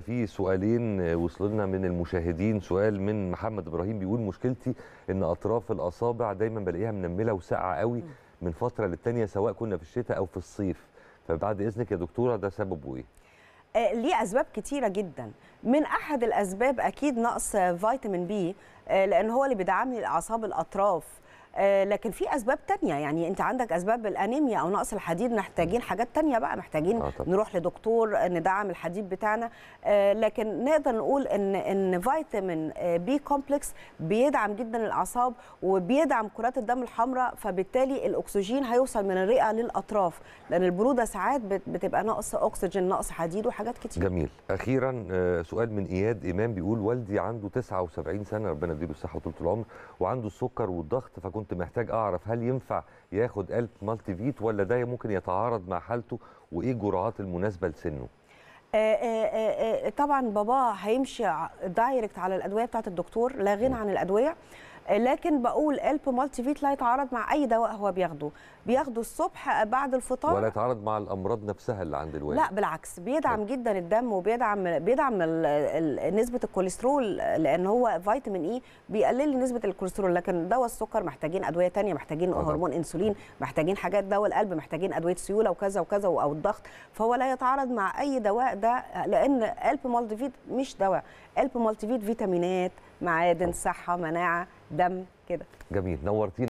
في سؤالين آه، وصلنا من المشاهدين سؤال من محمد ابراهيم بيقول مشكلتي ان اطراف الاصابع دايما بلاقيها منمله وساقعه قوي من فتره للتانيه سواء كنا في الشتاء او في الصيف فبعد اذنك يا دكتوره ده سببه ايه آه، ليه اسباب كتيره جدا من احد الاسباب اكيد نقص فيتامين بي آه، لان هو اللي بيدعم لي الاعصاب الاطراف آه، لكن في اسباب تانية يعني انت عندك اسباب الانيميا او نقص الحديد محتاجين حاجات تانية بقى محتاجين آه، نروح لدكتور ندعم الحديد بتاعنا آه، لكن نقدر نقول ان ان فيتامين بي كومبلكس بيدعم جدا الاعصاب وبيدعم كرات الدم الحمراء فبالتالي الاكسجين هيوصل من الرئه للاطراف لان البروده ساعات بتبقى نقص اكسجين نقص حديد وحاجات كتير جميل اخيرا سؤال من اياد امام بيقول والدي عنده 79 سنه ربنا يديله الصحه وطوله العمر وعنده السكر والضغط فكنت كنت محتاج اعرف هل ينفع ياخد قلب مالتي فيت ولا ده ممكن يتعارض مع حالته وايه الجرعات المناسبه لسنه آه، آه، آه، طبعا بابا هيمشي دايركت على الادويه بتاعه الدكتور لا غنى عن الادويه لكن بقول الب مالتي فيت لا يتعارض مع اي دواء هو بياخده بياخده الصبح بعد الفطار ولا يتعارض مع الامراض نفسها اللي عند الوالد لا بالعكس بيدعم لا. طيب. جدا الدم وبيدعم بيدعم الـ الـ نسبه الكوليسترول لان هو فيتامين اي e بيقلل نسبه الكوليسترول لكن دواء السكر محتاجين ادويه ثانيه محتاجين أه. هرمون انسولين محتاجين حاجات دواء القلب محتاجين ادويه سيوله وكذا وكذا او الضغط فهو لا يتعارض مع اي دواء ده لان الب مالتي فيت مش دواء الب مالتي فيت فيتامينات معادن صحه مناعه دم كده جميل نورتينا